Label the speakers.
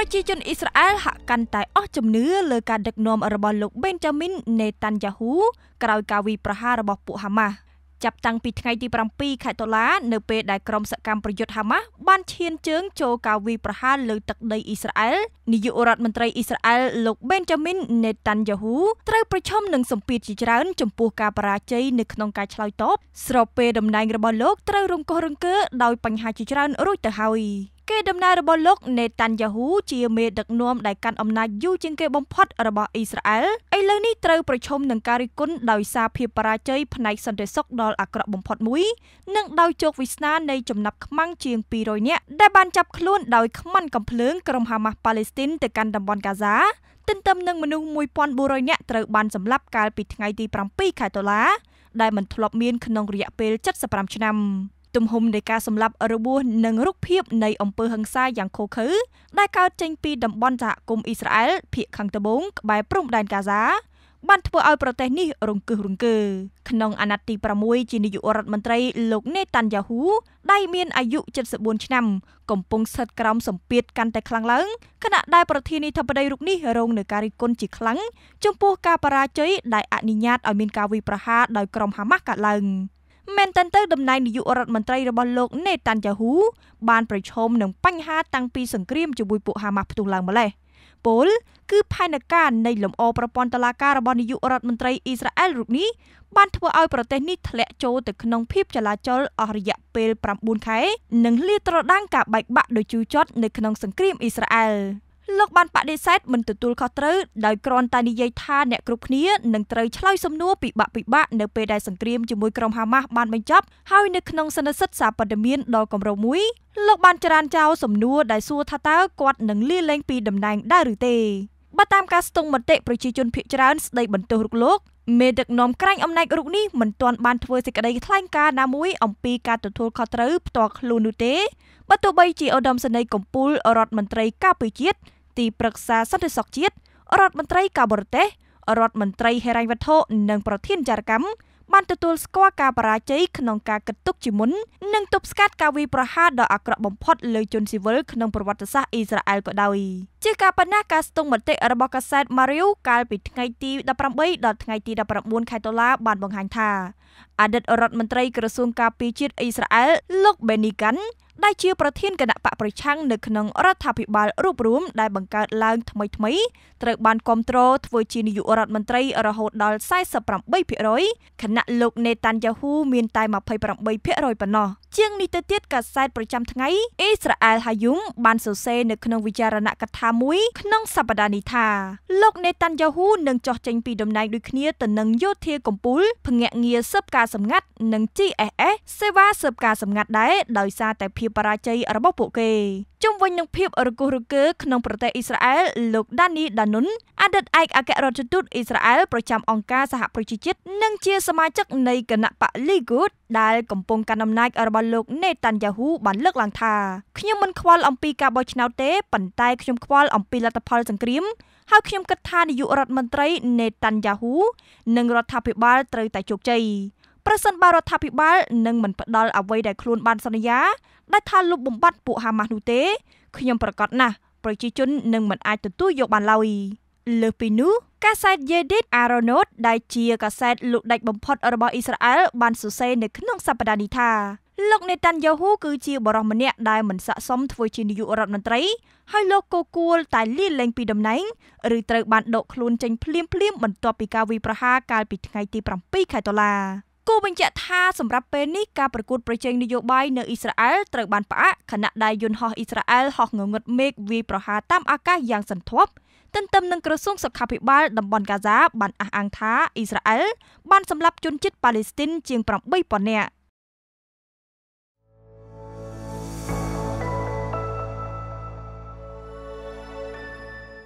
Speaker 1: ប្រជាជនអ៊ីស្រាអែលហាក់កាន់តែអស់ជំនឿលើការដឹកនាំរបស់លោកបេនចាមីននេតាន់យ៉ាហ៊ូក្រោយការវាយប្រហាររបស់ពួកហាម៉ាស់ចាប់តាំងពីថ្ងៃទី7ខែតុលា នៅពេលដែលក្រុមសកម្មប្រយុទ្ធហាម៉ាស់បានឈានជើងចូលការវាយប្រហារលើទឹកដីអ៊ីស្រាអែលនាយករដ្ឋមន្ត្រីអ៊ីស្រាអែលលោក Benjamin Netanyahu ត្រូវប្រឈមនឹងសម្ពាធជាច្រើន ចំពោះការបរាជ័យនៅក្នុងការឆ្លើយតបស្របពេលតំណែងរបស់លោកត្រូវរង្គោះរង្គើដោយបញ្ហាជាច្រើនរួចទៅហើយគេដំណើររបស់លោកណេតាន់យ៉ាហ៊ូជាមេដឹកនាំដែលកាន់អំណាចយូរជាងគេបំផុតរបស់អ៊ីស្រាអែលឥឡូវនេះត្រូវប្រឈមនឹងការរិះគន់ដោយសារភាពបរាជ័យផ្នែកសន្តិសុខដល់អាក្រក់បំផុតមួយនិងដោយជោគវាសនានៃចំណាប់ខ្មាំងជាង200នាក់ដែលបានចាប់ខ្លួនដោយខ្មាំងកំភ្លើងក្រុមហាម៉ាស់ប៉ាឡេស្ទីនទៅកាន់តំបន់ហ្គាហ្សាទន្ទឹមនឹងមនុស្ស1400នាក់ត្រូវបានសម្លាប់កាលពីថ្ងៃទី7ខែតុលា ដែលមិនធ្លាប់មានក្នុងរយៈពេល75ឆ្នាំ។ទំហំនៃការសម្លាប់របួសនិងរូបភាពនៃអំពើហិង្សាយ៉ាងឃោរឃៅដែលកើតចេញពីតំបន់សហគមន៍អ៊ីស្រាអែលភាគខាងត្បូងក្បែរព្រំដែនកាហ្សាបានធ្វើឲ្យប្រទេសនេះរង្គឹះរង្គើក្នុងអាណត្តិទី6ជានាយករដ្ឋមន្ត្រីលោកនេតាន់យ៉ាហ៊ូដែលមានអាយុ74ឆ្នាំ កំពុងស្ថិតក្រោមសម្ពាធកាន់តែខ្លាំងឡើងខណៈដែលប្រធានាធិបតីរូបនេះរងនឹងការរិះគន់ជាខ្លាំងចំពោះការបរាជ័យដែលអនុញ្ញាតឲ្យមានការវាយប្រហារដោយក្រុមហាម៉ាស់កើតឡើងមែនទែនទៅតំណែងនាយករដ្ឋមន្ត្រីរបស់លោកណេតាន់យ៉ាហ៊ូបានប្រឈមនឹងបញ្ហាតាំងពីសង្គ្រាមជាមួយពួកហាម៉ាស់ផ្ទុះឡើងម្ល៉េះពលគឺផែនការនៃលំអប្រព័ន្ធតុលាការរបស់នាយករដ្ឋមន្ត្រីអ៊ីស្រាអែលរូបនេះបានធ្វើឲ្យប្រទេសនេះធ្លាក់ចូលទៅក្នុងភាពចលាចលអស់រយៈពេល9ខែនិងលាតត្រដាងការបែកបាក់ដោយជូរចត់នៅក្នុងសង្គ្រាមអ៊ីស្រាអែល។លោកបានបដិសេធមិនទទួលខុសត្រូវដោយគ្រាន់តែនិយាយថាអ្នកគ្រប់គ្នានឹងត្រូវឆ្លើយសំណួរពិបាកពិបាកនៅពេលដែលសង្គ្រាមជាមួយក្រុមហាម៉ាស់បានបញ្ចប់ហើយនៅក្នុងសន្និសិទសាព័ត៌មានដ៏កម្រមួយលោកបានចរានចោលសំណួរដែលសួរថាតើគាត់នឹងលាលែងពីតំណែងដែរឬទេបើតាមការស្ទង់មតិប្រជាជនភាគច្រើនស្ដីបន្ទោសរុកលោកមេដឹកនាំក្រាញ់អំណាចរូបនេះមិនទាន់បានធ្វើសេចក្តីថ្លែងការណ៍ណាមួយអំពីការទទួលខុសត្រូវផ្ទាល់ខ្លួននោះទេបើទោះបីជាឧត្តមសេនីយ៍កម្ពុជារដ្ឋមន្ត្រីការពារជាតិទីប្រឹក្សាសន្តិសុខជាតិរដ្ឋមន្ត្រីការបរទេសរដ្ឋមន្ត្រីហិរញ្ញវត្ថុនិងប្រធានចារកម្មបានទទួលស្គាល់ការបរាជ័យក្នុងការកត់ទុកជាមុននិងទប់ស្កាត់ការវាយប្រហារដ៏អាក្រក់បំផុត លើ ជនស៊ីវិលក្នុងប្រវត្តិសាស្ត្រអ៊ីស្រាអែលក៏ដោយជាការប៉ុណ្ណាការស្ទង់មតិរបស់កាសែត Mario កាលពីថ្ងៃទី18ដល់ថ្ងៃទី19ខែតុលាបានបង្ហាញថាអតីតរដ្ឋមន្ត្រីក្រសួងការពារជាតិអ៊ីស្រាអែលលោក Benny Gantz ដែលជាប្រធានគណៈបកប្រឆាំងនៅក្នុងរដ្ឋាភិបាលរូបរួមដែលបង្កើតឡើងថ្មីថ្មីត្រូវបានគ្រប់គ្រងធ្វើជានាយករដ្ឋមន្ត្រីរហូតដល់48%ខណៈលោកនេតាន់យ៉ាហ៊ូមានតែ28%ប៉ុណ្ណោះជាងនេះទៅទៀតកាសែតប្រចាំថ្ងៃអ៊ីស្រាអែលហាយុំបានសរសេរនៅក្នុងវិចារណកថាមួយក្នុងសប្តាហ៍នេះថាលោកនេតាន់យ៉ាហ៊ូនឹងចោះចេញ ពីតំណែងដូចគ្នាទៅនឹងយោធាកំពូលភ្នាក់ងារស៊ើបការសម្ងាត់និង GSS សេវាស៊ើបការសម្ងាត់ដែរដោយសារតែភាពជាបរាជ័យរបស់ពួកគេជុំវិញនឹងភាពរកុសរកើក្នុងប្រទេសអ៊ីស្រាអែលលោក Dani Danun អតីតឯកអគ្គរដ្ឋទូតអ៊ីស្រាអែលប្រចាំអង្គការសហប្រជាជាតិនិងជាសមាជិកនៃគណៈបក Likud ដែលកំពុងកាន់អំណាចរបស់លោក Netanyahu បានលើកឡើងថាខ្ញុំមិនខ្វល់អំពីការបោះឆ្នោតទេប៉ុន្តែខ្ញុំខ្វល់អំពីលទ្ធផលសង្គ្រាមហើយខ្ញុំគិតថានាយករដ្ឋមន្ត្រី Netanyahu និងរដ្ឋាភិបាលត្រូវតែជោគជ័យប្រសិនបើរដ្ឋាភិបាលនឹងមិនផ្ដល់អ្វីដែលខ្លួនបានសន្យា ដែលថាលុបបំបាត់ពួកហាម៉ាស់នោះទេខ្ញុំប្រកាសណាស់ប្រជាជននឹងមិនអាចទទួលយកបានឡើយលើសពីនោះកាសែត Yedid Aronot ដែលជាកាសែតលោកដាច់បំផុត របស់អ៊ីស្រាអែលបានសរសេរនៅក្នុងសប្តាហ៍នេះថាលោកនេតាន់យ៉ូហ៊ូគឺជាបរិសម្នាក់ដែលមិនស័ក្តិសមធ្វើជានាយករដ្ឋមន្ត្រីហើយលោកក៏គួរតែលាលែងពីតំណែងឬត្រូវបានដកខ្លួនចេញភ្លាមៗបន្ទាប់ពីការវាយប្រហារកាលពីថ្ងៃទី7ខែតុលាគូបញ្ជាក់ថាសម្រាប់ពេលនេះការប្រកួតប្រជែងនយោបាយនៅអ៊ីស្រាអែលត្រូវបានផ្អាកខណៈដែលយន្តហោះអ៊ីស្រាអែលហោះងងឹតមេឃវាយប្រហារតាមអាកាសយ៉ាងសន្ធាប់ទន្ទឹមនឹងក្រសួងសុខាភិបាលតំបន់កាហ្សាបានអះអាងថាអ៊ីស្រាអែលបានសម្លាប់ជនជាតិប៉ាឡេស្ទីនជាង8000នាក់